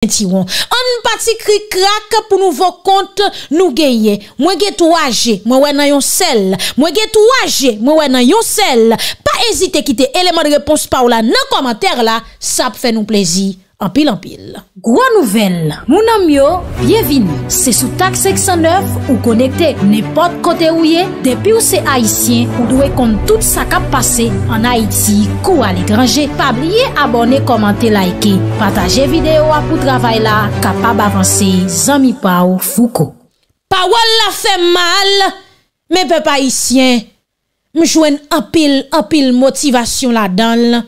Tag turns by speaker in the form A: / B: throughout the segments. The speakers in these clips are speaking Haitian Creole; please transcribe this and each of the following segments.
A: An pati kri krak pou nou vok kont nou genye Mwen gen tou aje, mwen wè nan yon sel Mwen gen tou aje, mwen wè nan yon sel Pa ezite kite eleman repons pa ou la nan komater la Sa pfe nou plezi Anpil, anpil. Gwa nouvel, mounan myo, bienvini, se sou tak 609 ou konekte ne pot kote ouye depi ou se Haitien ou dwe kon tout sa kap pase an Haiti kou al ekranje. Pabriye abone, komante, laike, pataje videyo apou travay la kapab avanse zami pa ou fuko. Pa wala fe mal, men pe pa Haitien, mjwen anpil, anpil motivasyon la dal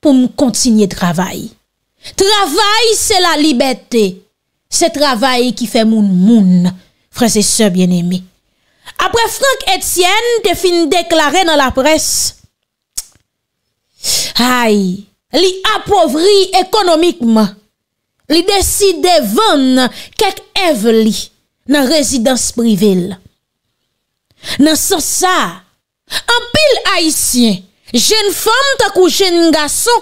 A: pou m kontinye travay. Travay se la libeté. Se travay ki fe moun moun. Fransese bien emi. Apre Frank Etienne te fin deklare nan la pres. Ay, li apovri ekonomikman. Li deside ven kek ev li nan rezidans privil. Nan sosa, an pil aisyen, jen fom tak ou jen gaso,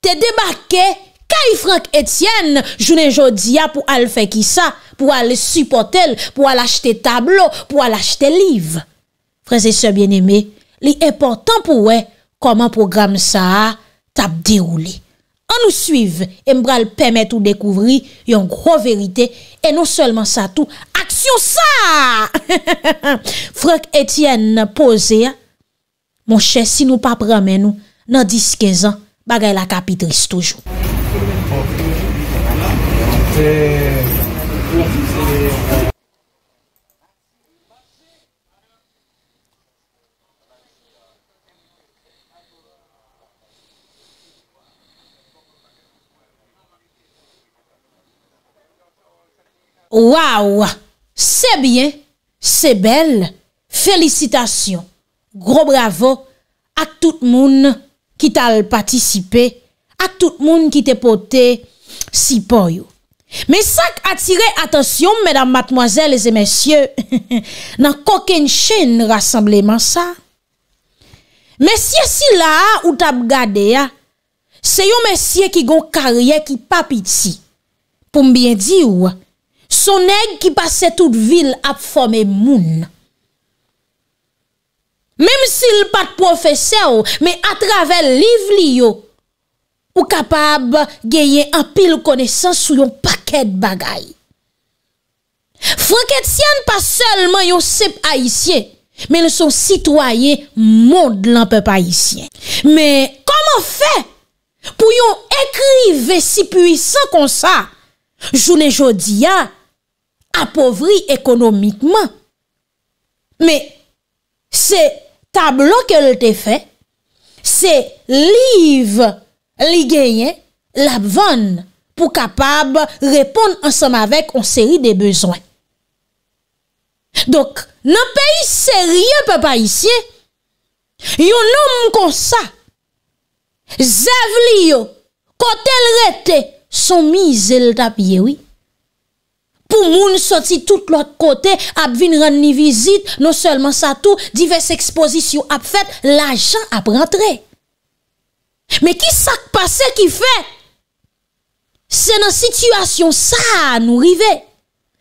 A: te debakey, Ka yi Frank Etienne jounen jodi ya pou al fè ki sa, pou al supportel, pou al achete tablo, pou al achete liv. Fransese bien eme, li e portan pou we, koman program sa tap dirouli. An nou suiv, e mbral pèmè tou dekouvri yon gro verite, e nou solman sa tou, aksyon sa! Frank Etienne pose, mon chè, si nou pa pramen nou, nan diskezan, bagay la kapitris toujou. Wow, c'est bien, c'est belle. Félicitations. Gros bravo à tout le monde qui t'a participé a tout moun ki te pote si po yo. Men sak atire atensyon, mèdam matmoazèles e mèsyè, nan koken chèn rassembleman sa. Mèsyè si la ou tab gade ya, se yo mèsyè ki gon karyè ki pa piti. Pou mbyen di yo, sonèk ki pase tout vil ap fòmè moun. Mem si l pat profese yo, men atravel liv li yo, Ou kapab geye an pil konesan sou yon paket bagay. Frenk et sian pa selman yon sep aisyen. Men son sitwaye moud lan pep aisyen. Men koman fe pou yon ekrive si pwisan kon sa. Jounen jodia apovri ekonomikman. Men se tablon ke lte fe. Se liv ekonomikman. li genyen, la bvan pou kapab repon ansam avek on seri de bezwen. Dok, nan peyi seri yon pe pa isye, yon nom mkon sa, zav li yo, kote l rete, son mi zel tap yewi. Pou moun soti tout l ot kote, ap vin ran ni vizit, non selman sa tou, divers ekspozisyon ap fet, la jan ap rentre. Men ki sak pase ki fe? Se nan sitwasyon sa nou rive,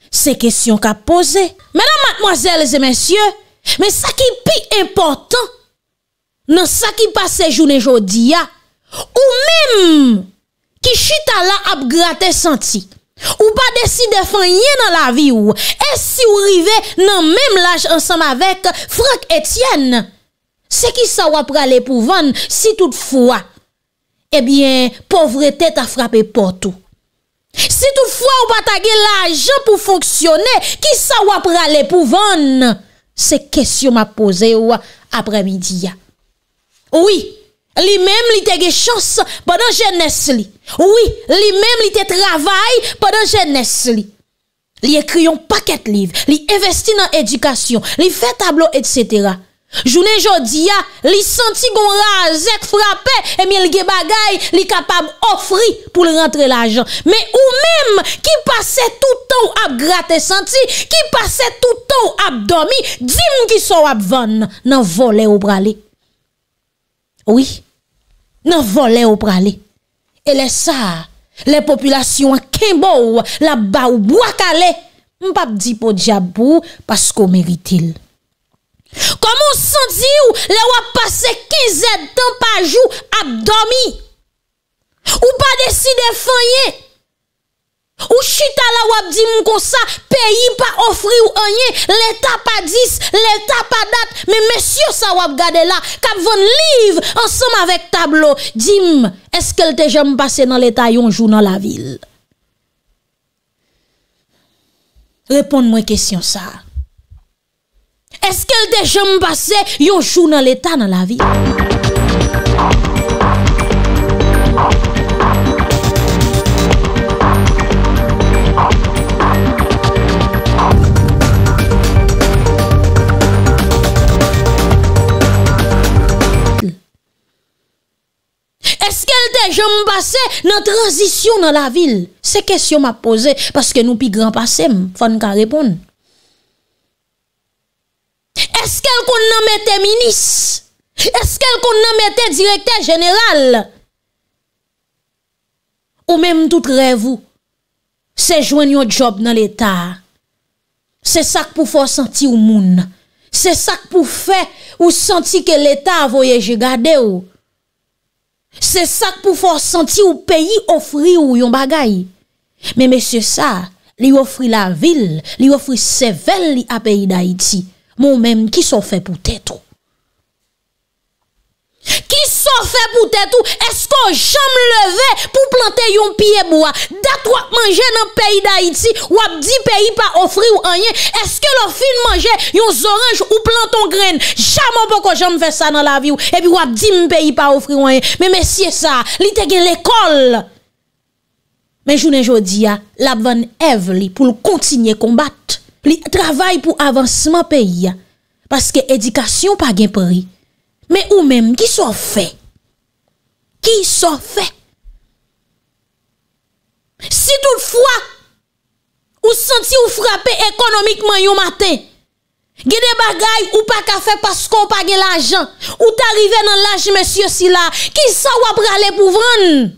A: se kesyon ka pose, menan matmoazelze mensyon, men sa ki pi importan, nan sa ki pase jounen jodi ya, ou menm ki chita la apgrate santi, ou pa desi defan yen nan la vi ou, esi ou rive nan menm laj ansam avek Frank Etienne, se ki sa wapra le pouvan si toutfwa, Ebyen, eh povretè ta frape portou. Si tout fwa ou pa tagè la ajan pou fonksyonè, ki sa wap pralè pou vann? Se kesyon ma pose wap apre midi ya. Ouye, li mèm li te ge chans pwadan jènes li. Ouye, li mèm li te travay pwadan jènes li. Li ekriyon paket liv, li investi nan edikasyon, li fè tablo etc., Jounen jodi ya, li santi gon razek frape, e mi el ge bagay li kapab ofri pou rentre la jan. Me ou mem ki pase toutan ap graten santi, ki pase toutan ap domi, di m ki so ap van nan vole ou prale. Oui, nan vole ou prale. E le sa, le populasyon kembou, la ba ou bwakale, m pap di po diabou, pasko meri til. Koman santi ou le wap pase 15 etan pa jou abdomi? Ou pa desi defenye? Ou chita la wap di moun konsa, peyi pa ofri ou anye, l'eta pa dis, l'eta pa dat, me mesyo sa wap gade la, kap von liv, ansanm avek tablo, di m, eske lte jem pase nan l'eta yon jou nan la vil? Reponde mwen kesyon sa. Eske l deje m basè yon chou nan l etat nan la vil? Eske l deje m basè nan transisyon nan la vil? Se kesyon m apose, paske nou pi gran basèm, fan ka repoun. Eske l kon nan mette minis? Eske l kon nan mette direkte general? Ou menm tout revou? Se jwen yon job nan l'Etat? Se sak pou fò senti ou moun? Se sak pou fè ou senti ke l'Etat avoyeje gade ou? Se sak pou fò senti ou peyi ofri ou yon bagay? Menmè se sa, li ofri la vil, li ofri sevel li apayi da iti. Moun men, ki so fe pou tètou? Ki so fe pou tètou? Esko jom leve pou plantè yon piye boua? Dat wap manje nan peyi da iti, wap di peyi pa ofri ou anyen? Eske lor fin manje yon zoranj ou planton gren? Jamon pou kon jom fe sa nan la viw, e pi wap di mpeyi pa ofri ou anyen? Men, mesye sa, li te gen l'ekol. Men, jounen jodi ya, la van ev li pou l'kontinye kombat. Li travay pou avansman peyi ya. Paske edikasyon pa gen pari. Men ou men, ki sou fe? Ki sou fe? Si tout fwa, ou senti ou frape ekonomikman yo maten, gede bagay ou pa kafe paske ou pa gen lajan, ou ta rive nan laj men syo si la, ki sa wap rale pou vran?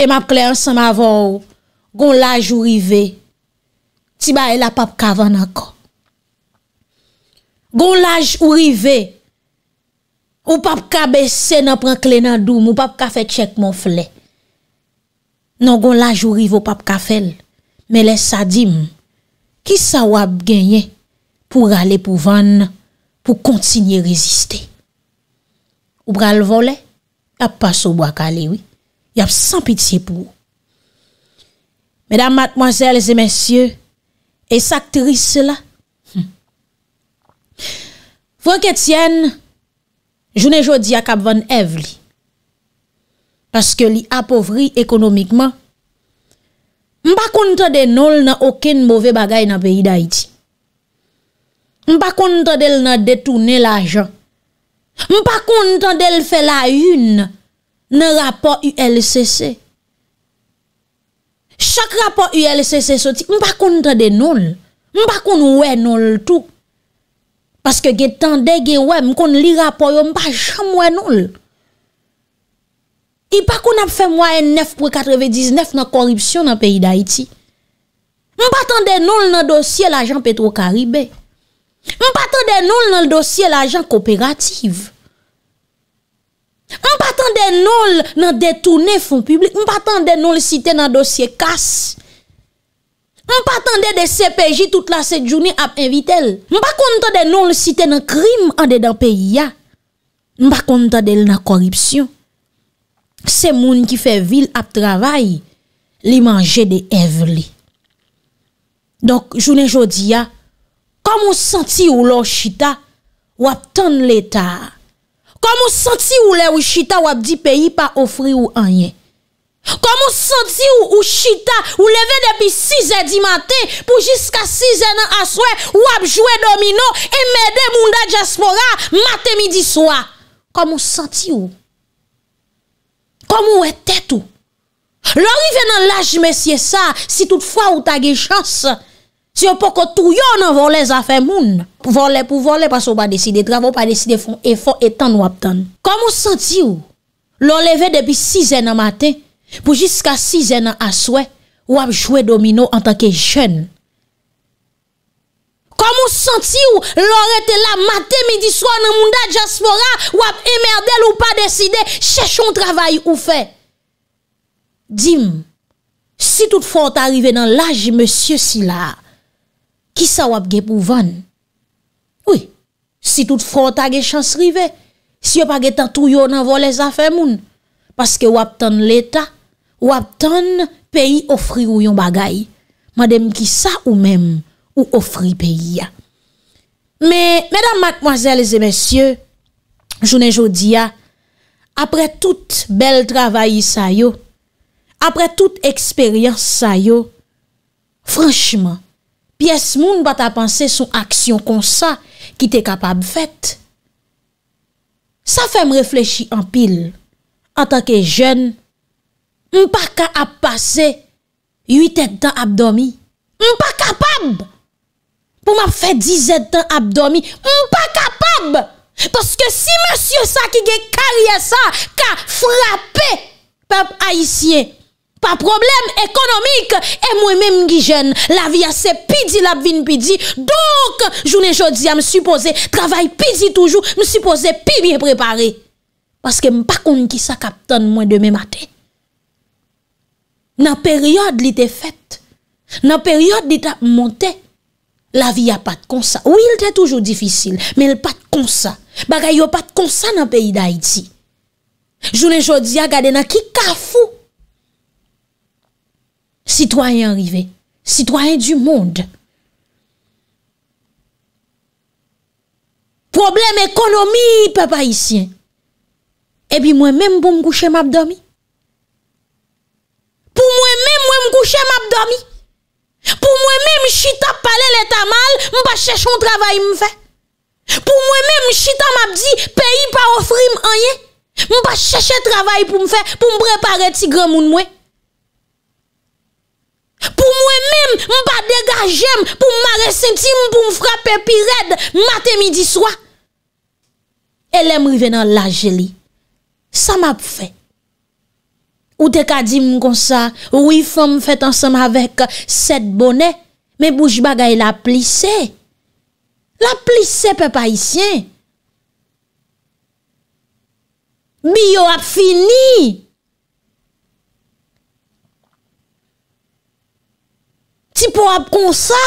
A: E map kli ansan ma vò, gon laj ou rive, Ti ba e la pap ka van akon. Gon laj ou rive, ou pap ka besen ap renkle nan doum, ou pap ka fe tchek mon fle. Non gon laj ou rive ou pap ka fel, me le sa di moun, ki sa wap genye pou rale pou van, pou kontinye reziste. Ou pral vole, ap paso wak ale, oui. Yap san pitiye pou. Medan matmozèl, zè mensyè, E sak tris se la. Hmm. Fwenk et sien, jounen jodi ak apvan ev li. Paske li apovri ekonomikman. Mpa konta de nol nan oken mbove bagay nan peyi da iti. Mpa konta del nan detounen la jan. Mpa konta del fe la yun nan rapor ULCC. Chak rapor ULCC soti, mwen pa kon nou tende nou l, mwen pa kon nou wè nou l tou. Paske gen tende gen wè, mwen kon nou li rapor yo, mwen pa jom wè nou l. I pa kon ap fèm wè 9.99 nan koripsyon nan peyi da iti. Mwen pa tende nou l nan dosye l ajan petro karibè. Mwen pa tende nou l nan dosye l ajan kooperative. Mpa tan de nol nan detounen fon publik, mpa tan de nol siten nan dosye kas. Mpa tan de de sepeji tout la set jouni ap evitel. Mpa konta de nol siten nan krim an de dan peyi ya. Mpa konta de l nan koripsyon. Se moun ki fe vil ap travay, li manje de evli. Donk jounen jodi ya, kom ou santi ou lo chita, wap tan leta. Kom ou santi ou le ou chita wap di peyi pa ofri ou anye? Kom ou santi ou ou chita ou leve depi 6 edi mate pou jiska 6 edan aswe wap jwe domino e mede munda diaspora mate midi swa? Kom ou santi ou? Kom ou e tet ou? Lori venan laj mesye sa si toutfwa ou tagye chansan. si yo pou kon tou yon nan volè zafè moun. Pou volè pou volè, pasou pa deside, dravo pa deside, fon e fon etan wap tan. Kom ou santi ou, lò leve depi 6 en an mate, pou jiska 6 en an aswe, wap jwe domino an tanke jen. Kom ou santi ou, lò rete la mate, mi diswa nan moun da jaspora, wap emerde lò pa deside, chèchon travay ou fe. Dim, si tout fonte arrive nan laji, monsie si la, Kisa wap ge pou van? Ouye, si tout fronta ge chans rive, si yo pa ge tatou yo nan vo le zafen moun, paske wap ton leta, wap ton peyi ofri ou yon bagay, madem kisa ou mem ou ofri peyi ya. Me, me dam matmoazel e zemensye, jounen jodi ya, apre tout bel travayi sa yo, apre tout eksperyans sa yo, franchman, Pyes moun bat apanse sou aksyon kon sa ki te kapab fèt. Sa fèm reflechi an pil. An tanke jen, m pa ka ap pase 8 etan abdomi. M pa kapab pou m ap fè 10 etan abdomi. M pa kapab pou m ap fè 10 etan abdomi. pa problem ekonomik, e mwen men mgi jen, la vi a se pidi lap vin pidi, donk, jounen jodi a msupose, travay pidi toujou, msupose pi mwen prepari, paske mpa kon ki sa kapton mwen deme maten. Nan peryode li te fet, nan peryode li ta monte, la vi a pat konsa. Ou il te toujou difisil, men l pat konsa, bagay yo pat konsa nan peyi da iti. Jounen jodi a gade nan ki kafou, Citoyen rive, citoyen du moun. Problem ekonomi, pe pa isyen. E bi mwen men pou m kouche m ap domi. Pou mwen men m kouche m ap domi. Pou mwen men m chita pale leta mal, m pa chèchon travay m fè. Pou mwen men m chita m ap di, peyi pa ofri m anye. M pa chèche travay pou m fè, pou m prepare tigre moun mwen. Pou mwen men, mpa degajem, pou ma resenti, mpou mfrape pi red, matè midi swa. Elem rive nan la jeli. Sa map fè. Ou te ka di m kon sa, wifon fèt ansem avèk sèd bonè, mè bouj bagay la plise. La plise pe pa isyen. Bi yo ap fini. si pou ap kon sa,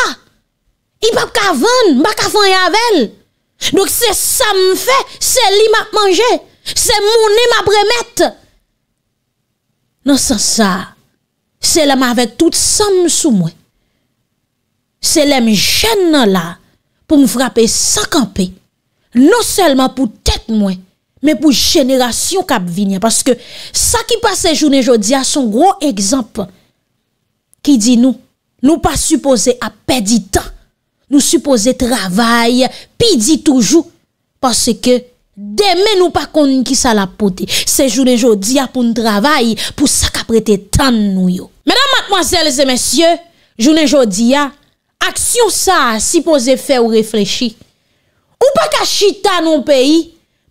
A: i pap kavan, bak kavan yavel, dok se sa m fe, se li map manje, se mouni map remet, nan sa sa, se lem avet tout sam sou mwen, se lem jen nan la, pou m frape sakampe, non selman pou tet mwen, men pou jenerasyon kap vinyan, paske sa ki pase jounen jodi, a son gro ekzamp, ki di nou, Nou pa suppose apè di tan, nou suppose travay, pi di toujou, pase ke demè nou pa konniki sa la pote. Se jounen jodi ya pou nou travay, pou sa ka prete tan nou yo. Mèdam matmoazèles e mèsyè, jounen jodi ya, aksyon sa si pose fè ou refrechi. Ou pa ka chita nou peyi,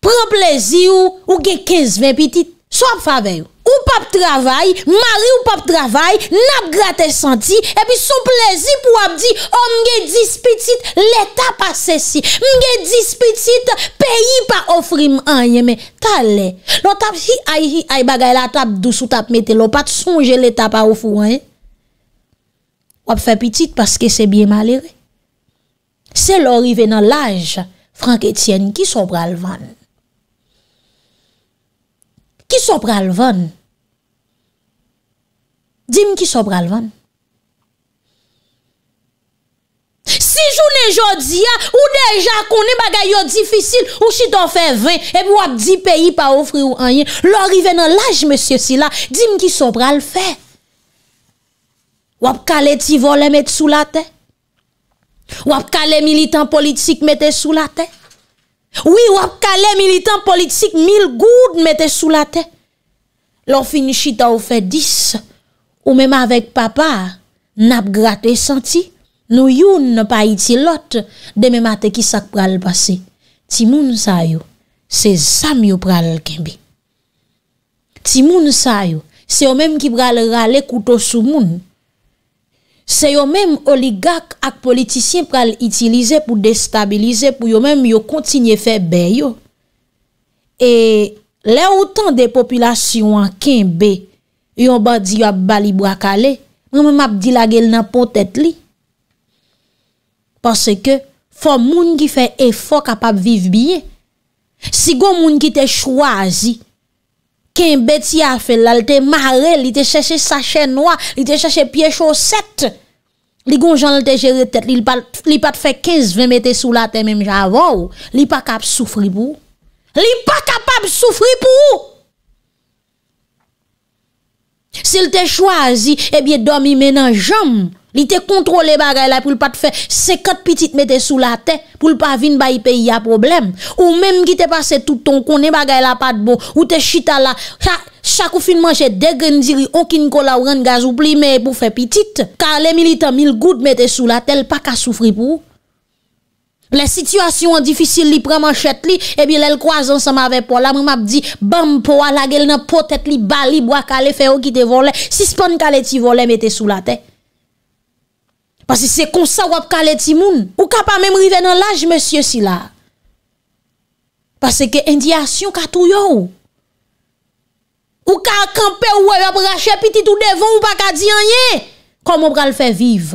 A: pre plezi ou, ou gen 15-20 pitit, sou ap fave yo. Ou pap travay, mari ou pap travay, nap gratè senti, epi sou plezi pou wap di, oh mge dis piti l'eta pa sèsi, mge dis piti peyi pa ofri m'anyeme, talè. Lo tap si ayi ayi bagay la tap dous ou tap metè, lo pat sonje l'eta pa oufou, hein? Wap fè piti paske se bie malere. Se lor ive nan laj, Frank Etienne ki sobralvan, Ki sopral van? Dim ki sopral van? Si jounen jodi ya, ou dejan konen bagay yo difisil, ou si ton fe ven, ep wap di peyi pa ofri ou anyen, lor i ven an laj, monsie si la, dim ki sopral fe? Wap kale ti vole met sou la ten? Wap kale militant politik met sou la ten? Oui wap ka le militant politik mil goud mette sou la te. Lon finishi ta ou fe dis, ou mèm avek papa, nap grat e senti, nou youn pa iti lot, de mèm ate ki sak pral pase. Ti moun sa yo, se zam yo pral kembe. Ti moun sa yo, se yo mèm ki pral rale kouto sou moun. Se yo mèm oligak ak politisyen pral itilize pou destabilize pou yo mèm yo kontinye fe bè yo. E lè ou tan de populasyon anken bè, yo mèm ap di la gel nan potet li. Pase ke, fò moun ki fe efok ap ap viv biye. Si gò moun ki te chwazi, Ken beti a fè la, li te mare, li te chèche sachè noa, li te chèche piè chosèt. Li goun jan li te jère tèt, li pat fè kez vè metè sou la te mèm javò. Li pa kap soufri pou ou? Li pa kapap soufri pou ou? Se li te chwazi, ebyè domi menan jom. Li te kontrole bagay la pou l pa te fe sekat pitit me te sou la te pou l pa vin ba yi peyi ya problem. Ou menm ki te pase touton konen bagay la pat bo ou te chita la. Chak ou fin manche degendiri okin kola ou ren gaz ou pli me pou fe pitit. Ka le militant mil gout me te sou la te l pa ka soufri pou. Le situasyon an difisil li preman chet li ebi l el kwa zan sa ma ve po la mou map di bam po ala gel nan potet li bali bo a ka le fe ou ki te vole. Sispon ka le ti vole me te sou la te. Basi se konsa wap ka le timoun Ou ka pa memrive nan laj monsye si la Basi ke indiasyon ka tou yo Ou ka akampe ou wap rache Pi titou devon ou pa ka diyanye Komo pral fe viv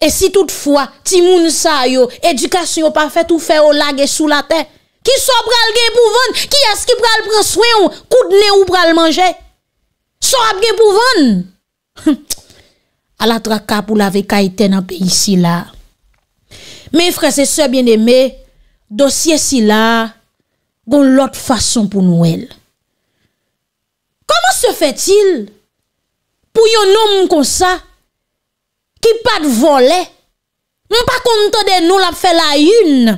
A: E si toutfwa Timoun sa yo Edukasyon parfet ou fe o la ge sou la te Ki so pral ge pou ven Ki eski pral pran swen Kout ne ou pral manje So ap ge pou ven A la traka pou la ve ka iten api si la. Men frese se bien eme, dosye si la, goun lot fason pou nou el. Koman se fe til pou yon nom kon sa, ki pat vole, mwen pa konta de nou la fe la yun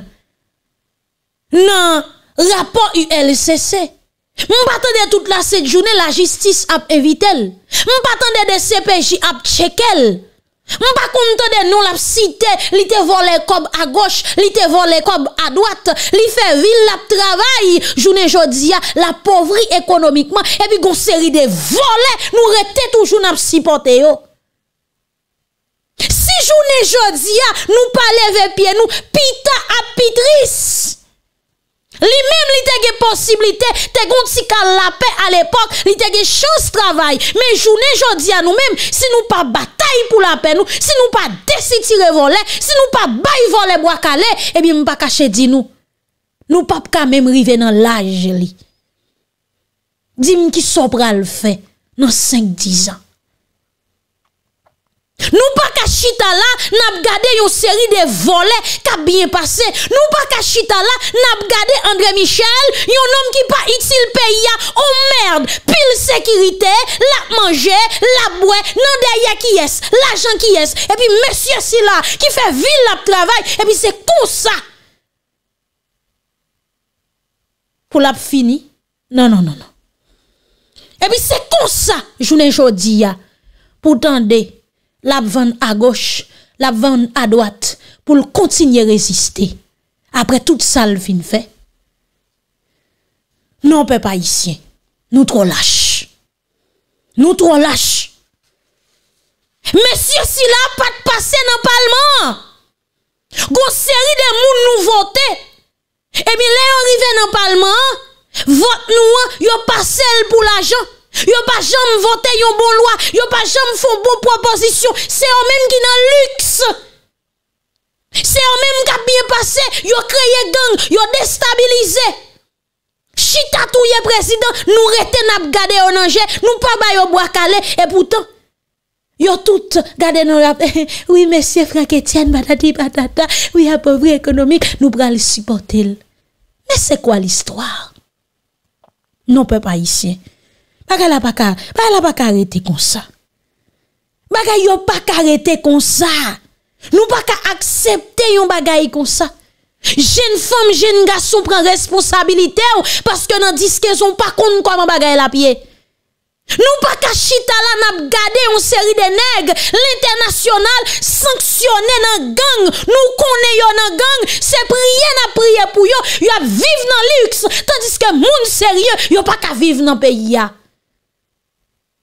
A: nan rapor ULCC? Mwen pa tende tout la set jounen la jistis ap evitel Mwen pa tende de CPJ ap tchekel Mwen pa koum tende nou la psite Li te vole kob a goch, li te vole kob a doat Li fe vil la travay Jounen jodia la povri ekonomikman Epi goun seri de vole Nou rete tou joun ap sipote yo Si jounen jodia nou pa leve pie nou Pita ap pitris Li menm li tege posibilite, tegon ti kal lape al epok, li tege chans travay, men jounen jodi an nou menm, si nou pa batay pou lape nou, si nou pa desi tire vole, si nou pa bay vole mwa kale, ebi mwen pa kache di nou. Nou pap ka menm rive nan laje li. Di mwen ki sopra l fe nan 5-10 an. Nou pa kachita la, nap gade yo seri de vole, ka bien pase. Nou pa kachita la, nap gade André Michel, yo nom ki pa itil pe ya, o oh merd, pil sekirite, la manje, la bwe, nan de ya ki yes, la jan ki yes, e pi mesye si la, ki fe vil la p travay, e pi se kon sa. Po la p fini? Nan nan nan nan. E pi se kon sa, jounen jodi ya, pou tan de, la à gauche, la à droite, pour continuer à résister. Après tout ça, le fin fait. Non, pas ici nous trop lâches. Nous trop lâches. Monsieur, si là, pas de passer dans le Parlement. vous série de moun nous voter. Eh bien, là, on arrive dans le Parlement, vote nous, yon passé pour l'argent. Yo pas jamais voté yon bon loi, yo pas jamais font bon proposition. C'est eux même qui dans luxe. C'est eux même qui a bien passé, yo créé gang, yo déstabilisé. Chita touye président, nous rete n'ap gade yon, danger, nous pas ba yo bois calé et pourtant Yo tout, gade la rap, oui, monsieur Franck Etienne, badati patata, oui, à pauvre économique, nous pral supporter. Mais c'est quoi l'histoire? Non, pas haïtien. Bakal a baka, bakal a baka arete kon sa. Bakal yon baka arete kon sa. Nou baka aksepte yon bagay kon sa. Jen fom, jen gason pren responsabilite ou paske nan diske zon pa kont mkwaman bagay la pie. Nou baka chitala nap gade yon seri de neg, l'internasyonal sanksyone nan gang, nou konen yon nan gang, se priye nan priye pou yon, yon ap vive nan liks, tandiske moun serye, yon baka vive nan peyi ya.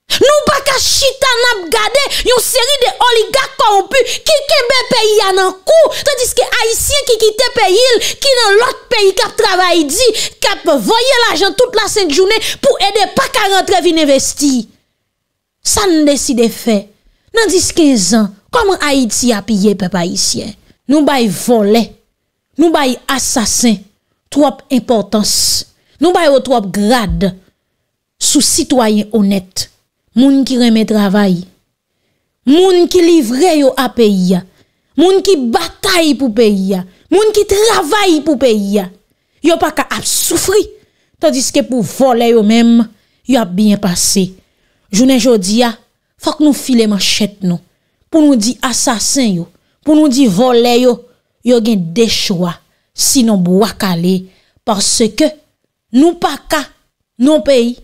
A: Nou ba ka chitan ap gade, yon seri de oliga kompu, ki kebe peyi anan kou, tan diske Haitien ki kite peyi il, ki nan lot peyi kap travay di, kap voye la jan tout la sen jounen, pou ede pa ka rentre vin investi. San desi de fe, nan diske zan, kom Haiti ap ye pe Haitien, nou bay vole, nou bay asasin, nou bay trop importance, nou bay trop grade, sou sitwayen honet, Moun ki reme travay. Moun ki livre yo ap peyi ya. Moun ki batay pou peyi ya. Moun ki travay pou peyi ya. Yo pa ka ap soufri. Tadis ke pou vole yo menm, yo ap binye pase. Jounen jodi ya, fak nou file manchet nou. Pou nou di asasen yo. Pou nou di vole yo, yo gen dechwa. Sinon bou akale. Parce ke, nou pa ka, nou peyi,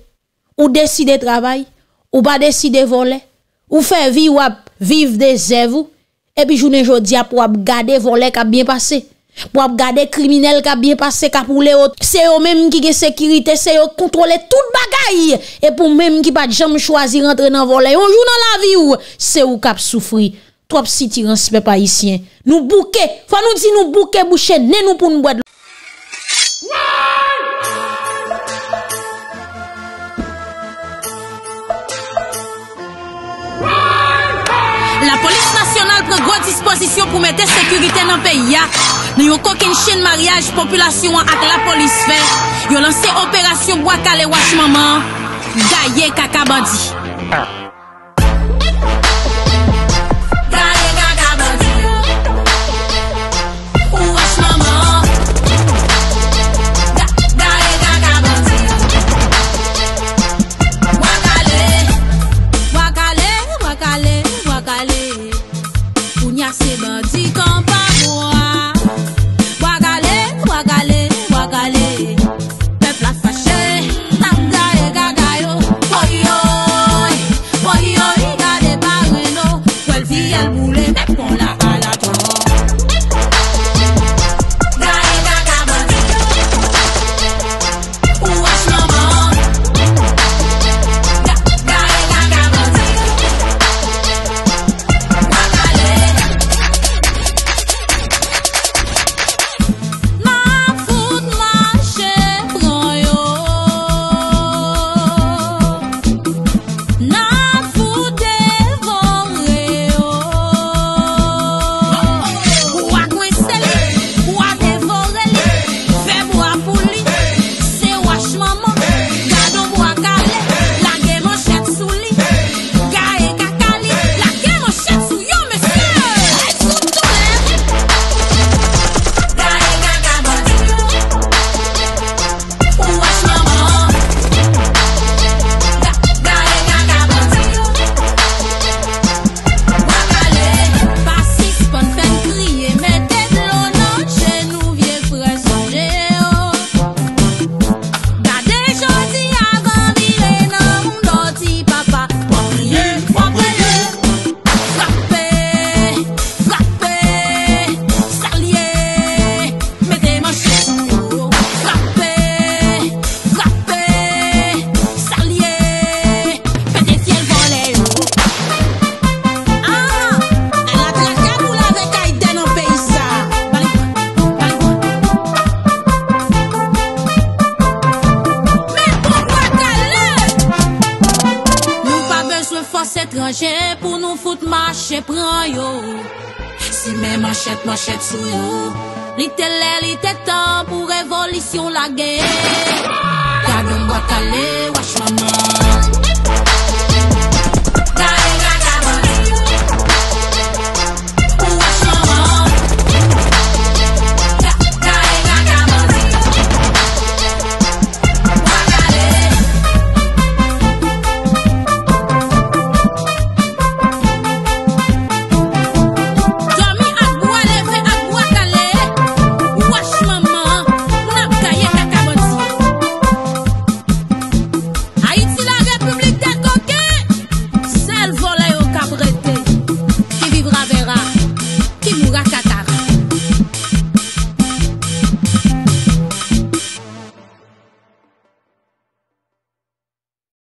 A: ou deside travay, Ou pa deside vole? Ou fe vi wap vive de zevou? Epi jounen jodia pou wap gade vole kap bien pase. Pou wap gade kriminel kap bien pase kap ou le ot. Se yo menm ki gen sekirite, se yo kontrole tout bagay. Epi ou menm ki pa jom chwazi rentre nan vole. Ou jou nan la vi ou. Se yo kap soufri. Trop si ti ranspe pa isyen. Nou bouke. Fwa nou di nou bouke bouchen. Ne nou pou nou wet. Gwad disposisyon pou mette sekurite nan peyak Nan yo kokin chen mariage Populasyon ak la polis fe Yo lanse operasyon wak ale wak maman Gaye kaka bandi ah. Chè tsou yo Li tè lè, li tè tan Pou revolisyon la gen Wou